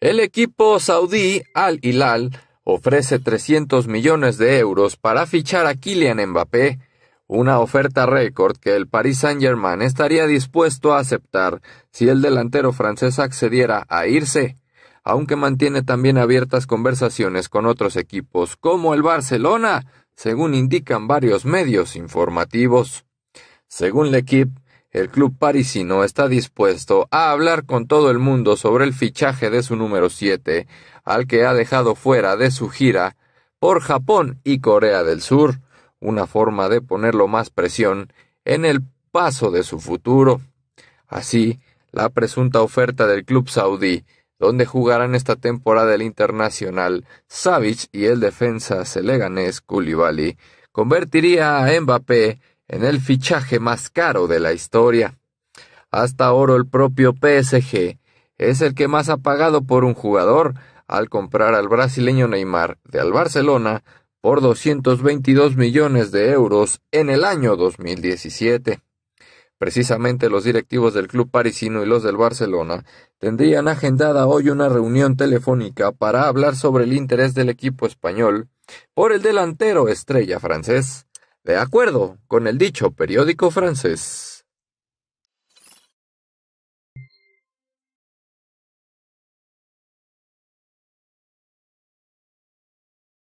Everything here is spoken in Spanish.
El equipo saudí Al Hilal ofrece 300 millones de euros para fichar a Kylian Mbappé, una oferta récord que el Paris Saint-Germain estaría dispuesto a aceptar si el delantero francés accediera a irse, aunque mantiene también abiertas conversaciones con otros equipos como el Barcelona, según indican varios medios informativos. Según equipo el club parisino está dispuesto a hablar con todo el mundo sobre el fichaje de su número 7, al que ha dejado fuera de su gira por Japón y Corea del Sur, una forma de ponerlo más presión en el paso de su futuro. Así, la presunta oferta del club saudí, donde jugarán esta temporada el internacional Savage y el defensa seleganés Koulibaly, convertiría a Mbappé en el fichaje más caro de la historia. Hasta ahora el propio PSG es el que más ha pagado por un jugador al comprar al brasileño Neymar del Barcelona por 222 millones de euros en el año 2017. Precisamente los directivos del club parisino y los del Barcelona tendrían agendada hoy una reunión telefónica para hablar sobre el interés del equipo español por el delantero estrella francés de acuerdo con el dicho periódico francés.